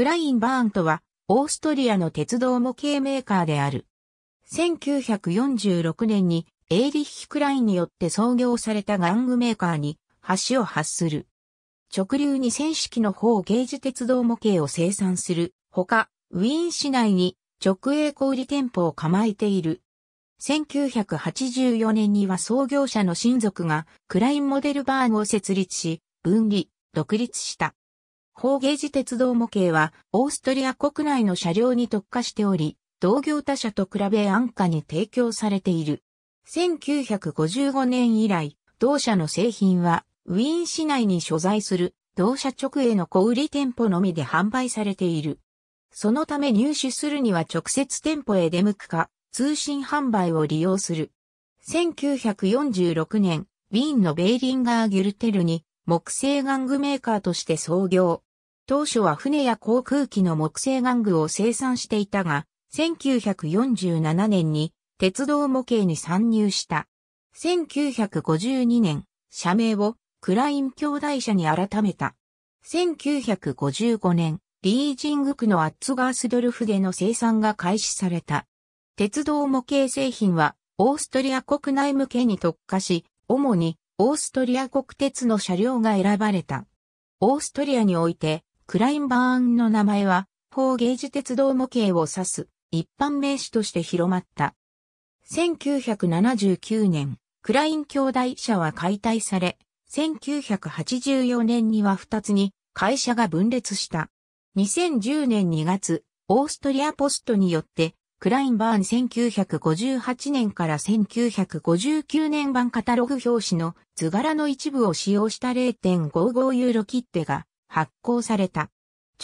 クラインバーンとは、オーストリアの鉄道模型メーカーである。1946年にエーリッヒ・クラインによって創業された玩具メーカーに橋を発する。直流に船式の方ゲージ鉄道模型を生産する。ほか、ウィーン市内に直営小売店舗を構えている。1984年には創業者の親族がクラインモデルバーンを設立し、分離、独立した。高ゲージ鉄道模型は、オーストリア国内の車両に特化しており、同業他社と比べ安価に提供されている。1955年以来、同社の製品は、ウィーン市内に所在する、同社直営の小売店舗のみで販売されている。そのため入手するには直接店舗へ出向くか、通信販売を利用する。1946年、ウィーンのベイリンガー・ギュルテルに木製玩具メーカーとして創業。当初は船や航空機の木製玩具を生産していたが、1947年に鉄道模型に参入した。1952年、社名をクライン兄弟社に改めた。1955年、リージング区のアッツガースドルフでの生産が開始された。鉄道模型製品はオーストリア国内向けに特化し、主にオーストリア国鉄の車両が選ばれた。オーストリアにおいてクラインバーンの名前は、法ゲージ鉄道模型を指す一般名詞として広まった。1979年、クライン兄弟社は解体され、1984年には2つに会社が分裂した。2010年2月、オーストリアポストによって、クラインバーン1958年から1959年版カタログ表紙の図柄の一部を使用した0.55ユーロ切手が発行された。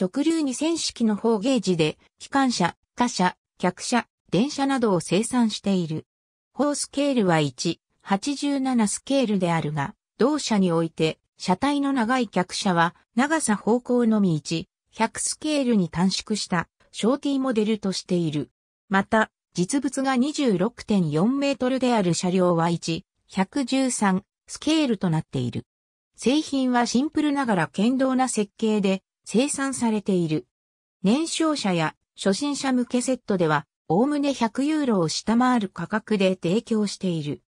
直流に線式の方ゲージで、機関車、他車、客車、電車などを生産している。方スケールは1、87スケールであるが、同社において、車体の長い客車は、長さ方向のみ1、100スケールに短縮した、ショーティーモデルとしている。また、実物が26.4メートルである車両は1、113スケールとなっている。製品はシンプルながら堅牢な設計で生産されている。年少者や初心者向けセットでは、おおむね100ユーロを下回る価格で提供している。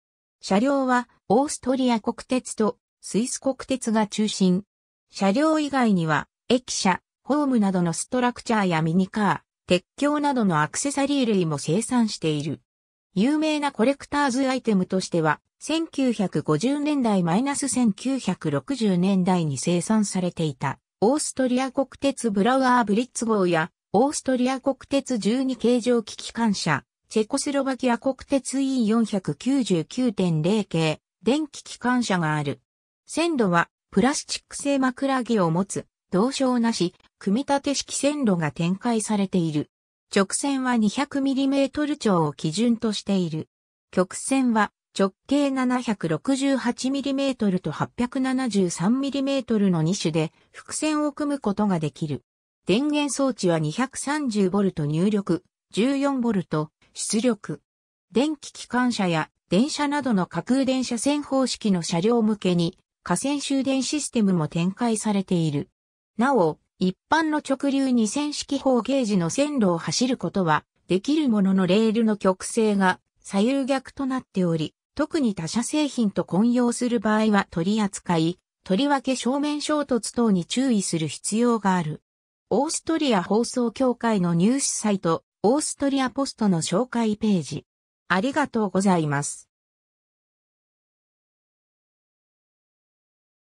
車両は、オーストリア国鉄とスイス国鉄が中心。車両以外には、駅舎、ホームなどのストラクチャーやミニカー、鉄橋などのアクセサリー類も生産している。有名なコレクターズアイテムとしては、1950年代 -1960 年代に生産されていた、オーストリア国鉄ブラウアーブリッツ号や、オーストリア国鉄12形状機機関車、チェコスロバキア国鉄 E499.0 系、電気機関車がある。線路は、プラスチック製枕木を持つ、同床なし、組み立て式線路が展開されている。直線は 200mm 長を基準としている。曲線は直径 768mm と 873mm の2種で複線を組むことができる。電源装置は 230V 入力、14V 出力。電気機関車や電車などの架空電車線方式の車両向けに、架線終電システムも展開されている。なお、一般の直流2000式方ゲージの線路を走ることはできるもののレールの曲性が左右逆となっており、特に他社製品と混用する場合は取り扱い、とりわけ正面衝突等に注意する必要がある。オーストリア放送協会のニュースサイト、オーストリアポストの紹介ページ。ありがとうございます。